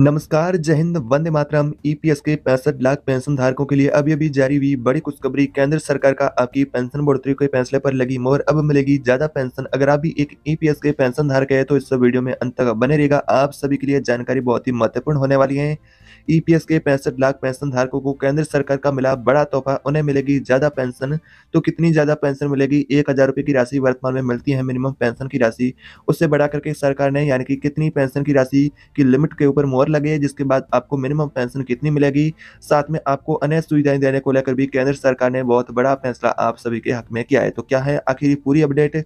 नमस्कार जय हिंद वंदे मातरम ईपीएस e के पैंसठ लाख पेंशन धारकों के लिए अभी अभी जारी हुई बड़ी खुशखबरी केंद्र सरकार का आपकी पेंशन बढ़ोतरी के फैसले पर लगी मोहर अब मिलेगी ज्यादा पेंशन अगर आप भी एक ईपीएस e के पेंशन धारक है तो इस वीडियो में अंत तक बने रहेगा आप सभी के लिए जानकारी बहुत ही महत्वपूर्ण होने वाली है ईपीएस e के पैंसठ लाख पेंशन धारकों को केंद्र सरकार का मिला बड़ा तोहफा उन्हें मिलेगी ज्यादा पेंशन तो कितनी ज्यादा पेंशन मिलेगी एक हजार रुपए की राशि वर्तमान में मिलती है मिनिमम पेंशन की राशि उससे बढ़ा करके सरकार ने यानी कि कितनी पेंशन की राशि की लिमिट के ऊपर मोहर और लगे जिसके बाद आपको मिनिमम पेंशन कितनी मिलेगी साथ में आपको अन्य सुविधाएं देने को लेकर भी केंद्र सरकार ने बहुत बड़ा फैसला आप सभी के हक में किया है तो क्या है आखिर पूरी अपडेट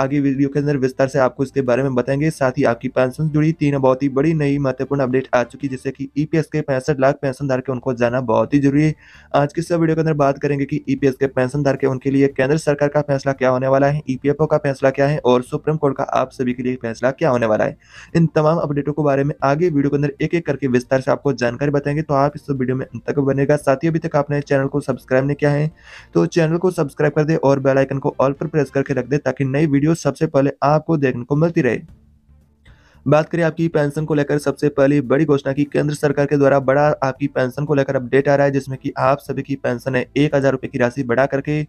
आगे वीडियो के अंदर विस्तार से आपको इसके बारे में बताएंगे साथ ही आपकी पेंशन जुड़ी तीन बहुत ही बड़ी नई महत्वपूर्ण अपडेट आ चुकी है जिससे कि ईपीएस e के पैंसठ लाख पेंशन के उनको जाना बहुत ही जरूरी है आज की सब वीडियो के अंदर बात करेंगे कि ईपीएस e के पेंशन के उनके लिए केंद्र सरकार का फैसला क्या होने वाला है ईपीएफओ e का फैसला क्या है और सुप्रीम कोर्ट का आप सभी के लिए फैसला क्या होने वाला है इन तमाम अपडेटों के बारे में आगे वीडियो के अंदर एक एक करके विस्तार से आपको जानकारी बताएंगे तो आप इस वीडियो में अंत तक बनेगा साथ ही अभी तक आपने चैनल को सब्सक्राइब नहीं किया है तो चैनल को सब्सक्राइब कर दे और बेलाइकन को ऑल पर प्रेस करके रख दे ताकि नई वीडियो वीडियो सबसे पहले आपको देखने को मिलती रहे बात करें आपकी पेंशन को लेकर सबसे पहली बड़ी घोषणा की केंद्र सरकार के द्वारा बड़ा आपकी पेंशन को लेकर अपडेट आ रहा है जिसमें कि आप सभी की पेंशन है एक हजार रुपये की राशि बढ़ा करके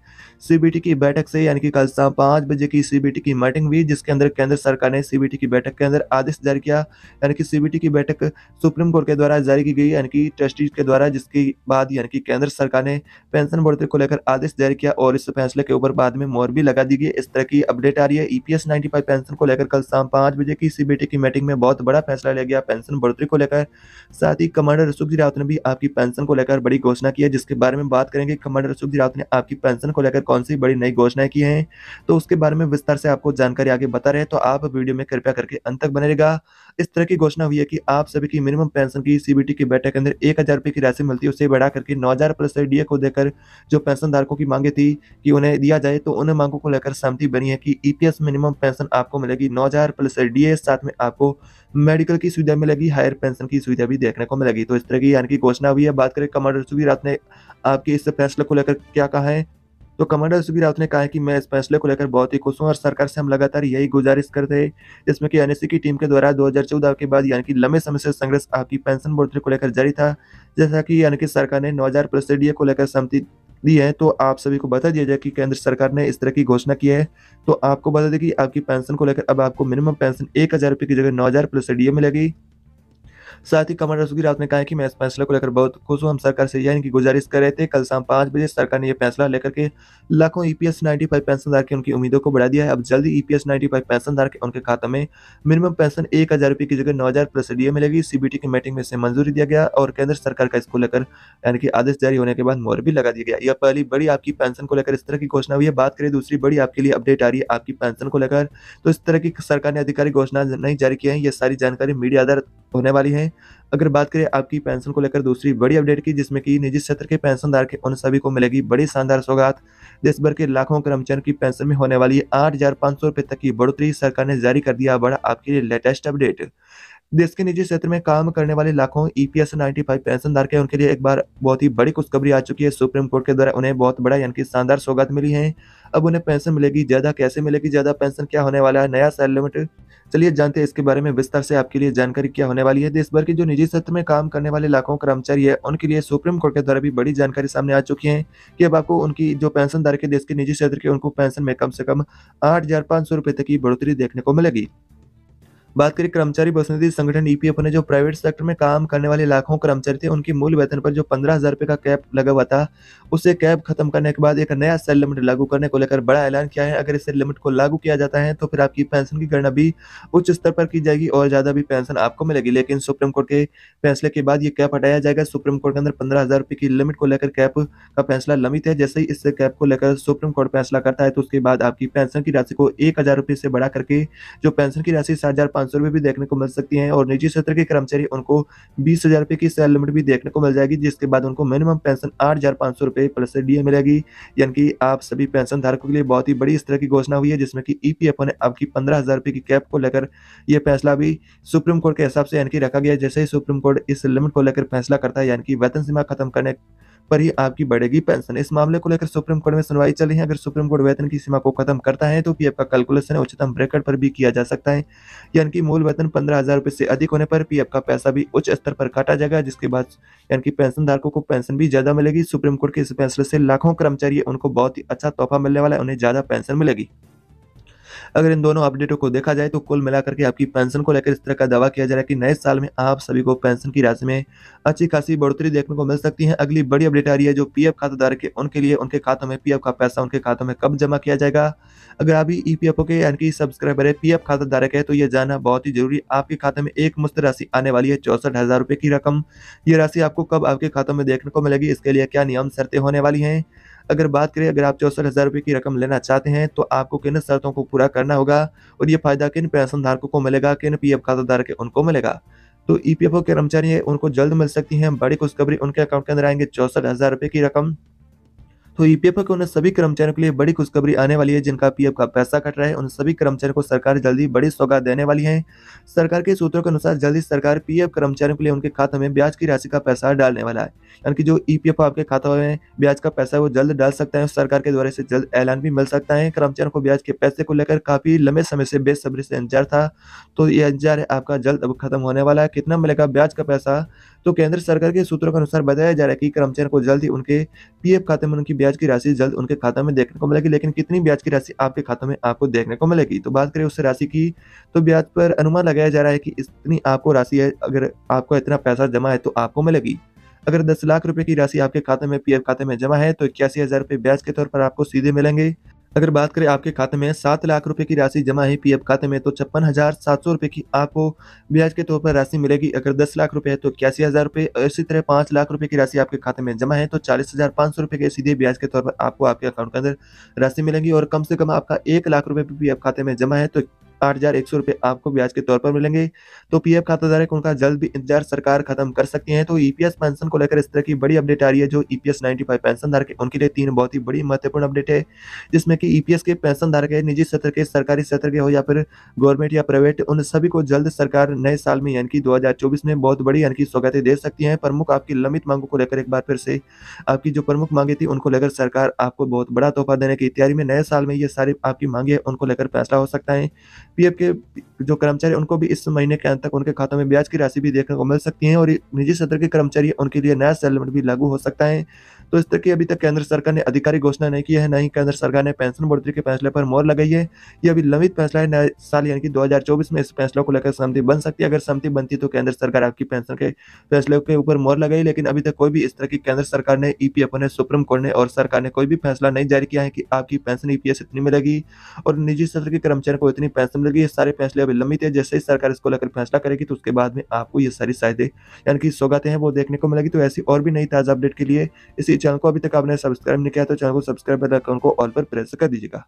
सीबीटी की बैठक से यानी कि कल शाम पाँच बजे की सीबीटी की मीटिंग हुई जिसके अंदर केंद्र सरकार ने सीबीटी की बैठक के अंदर आदेश जारी किया यानी कि सीबीटी की बैठक सुप्रीम कोर्ट के द्वारा जारी की गई यानी कि ट्रस्टी के द्वारा जिसके बाद यानी कि केंद्र सरकार ने पेंशन बढ़ोतरी को लेकर आदेश जारी किया और इस फैसले के ऊपर बाद में मोर भी लगा दी गई इस तरह की अपडेट आ रही है ईपीएस 95 पेंशन को लेकर कल शाम पाँच बजे की सीबीटी की मीटिंग में बहुत बड़ा फैसला लिया गया पेंशन बढ़ोतरी को लेकर साथ ही कमांडर रसूख जी रावत ने भी आपकी पेंशन को लेकर बड़ी घोषणा की है जिसके बारे में बात करेंगे कमांडर रसूख जी रावत ने आपकी पेंशन को लेकर कौन सी बड़ी नई घोषणाएं की है तो उसके बारे में विस्तार से आपको जानकारी आगे बता रहे तो आप वीडियो में कृपया करके अंत तक बनेगा इस तरह की घोषणा हुई है कि आप सभी की मिनिमम पेंशन की सीबीटी की बैठक के अंदर एक हजार रुपए की राशि मिलती है उसे बढ़ा करके नौ हजार प्लस डीए को देकर जो पेंशन धारकों की मांगे थी कि उन्हें दिया जाए तो उन मांगों को लेकर सहमति बनी है कि ईपीएस मिनिमम पेंशन आपको मिलेगी नौ हजार प्लस डीए साथ में आप आपको मेडिकल की सुविधा मिलेगी हायर पेंशन की सुविधा भी देखने को मिलेगी तो इस तरह की यानी कि घोषणा हुई है बात करें कमांडर सुबी रात ने आपके इस फैसले को लेकर क्या कहा है तो कमांडर सुबी राउत ने कहा है कि मैं इस फैसले को लेकर बहुत ही खुश हूँ और सरकार से हम लगातार यही गुजारिश करते हैं जिसमें कि एन की टीम के द्वारा 2014 के बाद यानी कि लंबे समय से संघर्ष आपकी पेंशन बढ़ोतरी को लेकर जारी था जैसा कि यानी कि सरकार ने नौ हजार को लेकर सहमति दी है तो आप सभी को बता दिया जाए कि केंद्र सरकार ने इस तरह की घोषणा की है तो आपको बता दें कि आपकी पेंशन को लेकर अब आपको मिनिमम पेंशन एक हज़ार रुपये की जगह नौ हज़ार प्लस डी मिलेगी साथ ही कमर सुगी रात ने कहा कि मैं इस फैसले को लेकर बहुत खुश हूँ हम सरकार से यह इनकी गुजारिश कर रहे थे कल शाम पाँच बजे सरकार ने यह फैसला लेकर के लाखों ईपीएस e 95 पेंशन धारक की उनकी उम्मीदों को बढ़ा दिया है अब जल्दी ईपीएस फाइव पेंशन के उनके खाते में मिनिमम पेंशन एक हज़ार रुपये की जगह नौ हज़ार प्लस डी मिलेगी सीबीटी की मीटिंग में इसे मंजूरी दिया गया और केंद्र सरकार का इसको लेकर यानी कि आदेश जारी होने के बाद मोर भी लगा दिया गया यह पहली बड़ी आपकी पेंशन को लेकर इस तरह की घोषणा हुई है बात करें दूसरी बड़ी आपके लिए अपडेट आ रही है आपकी पेंशन को लेकर तो इस तरह की सरकार ने आधिकारिक घोषणा नहीं जारी की है ये सारी जानकारी मीडिया आधार होने वाली है हैं अगर बात करें आपकी पेंशन को लेकर दूसरी बड़ी अपडेट की जिसमें कि निजी क्षेत्र के पेंशनदार के उन सभी को मिलेगी बड़ी शानदार सौगात देश भर के लाखों कर्मचारियों की पेंशन में होने वाली आठ हजार पाँच सौ रुपये तक की बढ़ोतरी सरकार ने जारी कर दिया बड़ा आपके लिए लेटेस्ट अपडेट देश के निजी क्षेत्र में काम करने वाले लाखों E e P S ninety five पेंशनदार के उनके लिए एक बार बहुत ही बड़ी खुशखबरी आ चुकी है सुप्रीम कोर्ट के द्वारा उन्हें बहुत बड़ा यानी कि शानदार सौगात मिली है अब उन्हें पेंशन मिलेगी ज़्यादा कैसे मिलेगी ज़्यादा पेंशन क्या होने वाला है नया सैलरी लिमिट चलिए जानते हैं इसके बारे में विस्तार से आपके लिए जानकारी क्या होने वाली है देश भर के जो निजी क्षेत्र में काम करने वाले लाखों कर्मचारी है उनके लिए सुप्रीम कोर्ट के द्वारा भी बड़ी जानकारी सामने आ चुकी है कि अब आपको उनकी जो पेंशनदार के देश के निजी क्षेत्र के उनको पेंशन में कम से कम आठ हजार पांच सौ रुपए तक की बढ़ोतरी देखने को मिलेगी बात करें कर्मचारी प्रतिनिधि संगठन ईपीएफ e ने जो प्राइवेट सेक्टर में काम करने वाले लाखों कर्मचारी थे उनकी मूल वेतन पर जो पंद्रह हजार रुपये का कैप लगा हुआ था उसे कैप खत्म करने के बाद एक नया सेल लिमिट लागू करने को लेकर बड़ा ऐलान किया है अगर इस लिमिट को लागू किया जाता है तो फिर आपकी पेंशन की गणना भी उच्च स्तर पर की जाएगी और ज्यादा भी पेंशन आपको मिलेगी लेकिन सुप्रीम कोर्ट के फैसले के बाद ये कैप हटाया जाएगा सुप्रीम कोर्ट के अंदर पंद्रह हजार रुपये की लिमिट को लेकर कैप का फैसला लंबित है जैसे ही इस कैप को लेकर सुप्रीम कोर्ट फैसला करता है तो उसके बाद आपकी पेंशन की राशि को एक हजार रुपये से बढ़ा करके जो पेंशन की राशि सात हजार पाँच सौ रुपये भी देखने को मिल सकती हैं और निजी क्षेत्र के कर्मचारी उनको बीस हज़ार रुपये की सैलरी लिमिट भी देखने को मिल जाएगी जिसके बाद उनको मिनिमम पेंशन आठ हज़ार पाँच सौ रुपये प्लस डी मिलेगी यानी कि आप सभी पेंशन धारकों के लिए बहुत ही बड़ी इस तरह की घोषणा हुई है जिसमें कि ई ने आपकी पंद्रह हज़ार रुपये की कैप को लेकर यह फैसला भी सुप्रीम कोर्ट के हिसाब से यानी कि रखा गया जैसे ही सुप्रीम कोर्ट इस लिमिट को लेकर फैसला करता है यानी कि वेतन सीमा खत्म करने पर ही आपकी बढ़ेगी पेंशन इस मामले को लेकर सुप्रीम कोर्ट में सुनवाई चली है अगर सुप्रीम कोर्ट वेतन की सीमा को खत्म करता है तो पीएफ का कैलकुलेशन उच्चतम ब्रैकेट पर भी किया जा सकता है यानी कि मूल वेतन पंद्रह हजार रुपए से अधिक होने पर पीएफ का पैसा भी उच्च स्तर पर काटा जाएगा जिसके बाद यानी कि पेंशन धारकों को पेंशन भी ज्यादा मिलेगी सुप्रीम कोर्ट के इस फैसले से लाखों कर्मचारी उनको बहुत ही अच्छा तोहफा मिलने वाला है उन्हें ज्यादा पेंशन मिलेगी अगर इन दोनों अपडेटों को देखा जाए तो कुल मिलाकर के आपकी पेंशन को लेकर इस तरह का दावा किया जा रहा है कि नए साल में आप सभी को पेंशन की राशि में अच्छी खासी बढ़ोतरी देखने को मिल सकती है अगली बड़ी अपडेट आ रही है जो पीएफ खाताधारक है उनके लिए उनके खातों में पी का पैसा उनके खातों में कब जमा किया जाएगा अगर आप ई पी के यानी कि सब्सक्राइबर है पीएफ खाताधारक है तो यह जानना बहुत ही जरूरी आपके खाते में एक मुस्त राशि आने वाली है चौसठ हजार की रकम ये राशि आपको कब आपके खातों में देखने को मिलेगी इसके लिए क्या नियम शर्तें होने वाली हैं अगर बात करें अगर आप चौसठ हज़ार रुपये की रकम लेना चाहते हैं तो आपको किन शर्तों को पूरा करना होगा और ये फायदा किन पेंशन धारकों को मिलेगा किन पी एफ खाताधारक है उनको मिलेगा तो ई पी एफ ओ कर्मचारी हैं उनको जल्द मिल सकती हैं बड़ी खुशखबरी उनके अकाउंट के अंदर आएंगे चौसठ हज़ार रुपये की रकम तो ईपीएफ के उन सभी कर्मचारियों के लिए बड़ी खुशखबरी आने वाली है जिनका पीएफ का पैसा कट रहा है उन सभी कर्मचारियों को सरकार जल्दी बड़ी सौगात देने वाली है सरकार के सूत्रों के अनुसार जल्दी सरकार पीएफ कर्मचारियों के लिए उनके खाते में ब्याज की राशि का पैसा डालने वाला है यानी कि जो ईपीएफ आपके खाता में ब्याज का पैसा वो जल्द डाल सकता है सरकार के द्वारा से जल्द ऐलान भी मिल सकता है कर्मचारियों को ब्याज के पैसे को लेकर काफी लंबे समय से बेसब्री से इंतजार था तो यह इंतजार आपका जल्द अब खत्म होने वाला है कितना मिलेगा ब्याज का पैसा तो केंद्र सरकार के सूत्रों के अनुसार बताया जा रहा है कि कर्मचारियों को जल्द ही उनके पीएफ खाते में उनकी ब्याज की राशि जल्द उनके खाता में देखने को मिलेगी लेकिन कितनी ब्याज की राशि आपके खातों में आपको देखने को मिलेगी तो बात करें उस राशि की तो ब्याज पर अनुमान लगाया जा रहा है कि इतनी आपको राशि है अगर आपको इतना पैसा जमा है तो आपको मिलेगी अगर दस लाख रुपए की राशि आपके खाते में पीएफ खाते में जमा है तो इक्यासी हजार रुपये ब्याज के तौर पर आपको सीधे मिलेंगे अगर बात करें आपके खाते में सात लाख रुपए की राशि जमा है पीएफ खाते में तो छप्पन हजार सात सौ रुपए की आपको ब्याज के तौर पर राशि मिलेगी अगर दस लाख रुपए है तो इक्यासी हजार रुपए इसी तरह पांच लाख रुपए की राशि आपके खाते में जमा है तो चालीस हजार पांच सौ रुपए के सीधे ब्याज के तौर पर आपको आपके अकाउंट के अंदर राशि मिलेगी और कम से कम आपका एक लाख रुपए पी खाते में जमा है तो आठ हजार एक सौ रुपये आपको ब्याज के तौर पर मिलेंगे तो पी एफ खाताधारक उनका जल्द भी इंतजार सरकार खत्म कर सकती है तो ईपीएस पेंशन को लेकर इस तरह की बड़ी अपडेट आ रही है जो ईपीएस फाइव पेंशन धारक उनके लिए तीन बहुत ही बड़ी महत्वपूर्ण अपडेट है जिसमें कि ईपीएस के पेंशन धारक है निजी क्षेत्र के सरकारी क्षेत्र के हो या फिर गवर्नमेंट या प्राइवेट उन सभी को जल्द सरकार नए साल में यानी कि दो में बहुत बड़ी यानी कि सौगातें दे सकती है प्रमुख आपकी लंबित मांगों को लेकर एक बार फिर से आपकी जो प्रमुख मांगे थी उनको लेकर सरकार आपको बहुत बड़ा तोहफा देने की तैयारी में नए साल में ये सारी आपकी मांगे उनको लेकर फैसला हो सकता है पी के जो कर्मचारी उनको भी इस महीने के अंत तक उनके खातों में ब्याज की राशि भी देखने को मिल सकती है और निजी क्षेत्र के कर्मचारी उनके लिए नया सेटलमेंट भी लागू हो सकता है तो इस तरह की अभी तक केंद्र सरकार ने आधिकारिक घोषणा नहीं की है न ही केंद्र सरकार ने पेंशन बढ़ोतरी के फैसले पर मोर लगाई है ये अभी लंबित फैसला है नए साल यानी कि 2024 में इस फैसलों को लेकर सहमति बन सकती है अगर सहमति बनती तो केंद्र सरकार आपकी पेंशन के फैसले के ऊपर मोर लगाई लेकिन अभी तक कोई भी इस तरह की केंद्र सरकार ने ई ने सुप्रीम कोर्ट ने और सरकार ने कोई भी फैसला नहीं जारी किया है कि आपकी पेंशन ईपीएस इतनी मिलेगी और निजी क्षेत्र के कर्मचारियों को इतनी पेंशन मिलेगी ये सारे फैसले अभी लंबित है जैसे ही सरकार इसको लेकर फैसला करेगी तो उसके बाद में आपको ये सारी सहायता यानी कि सौगातें हैं वो देखने को मिलेगी तो ऐसी और भी नई ताज़ा अपडेट के लिए इसी चैनल को अभी तक आपने सब्सक्राइब नहीं किया तो चैनल को सब्सक्राइब बटन को ऑल पर प्रेस कर दीजिएगा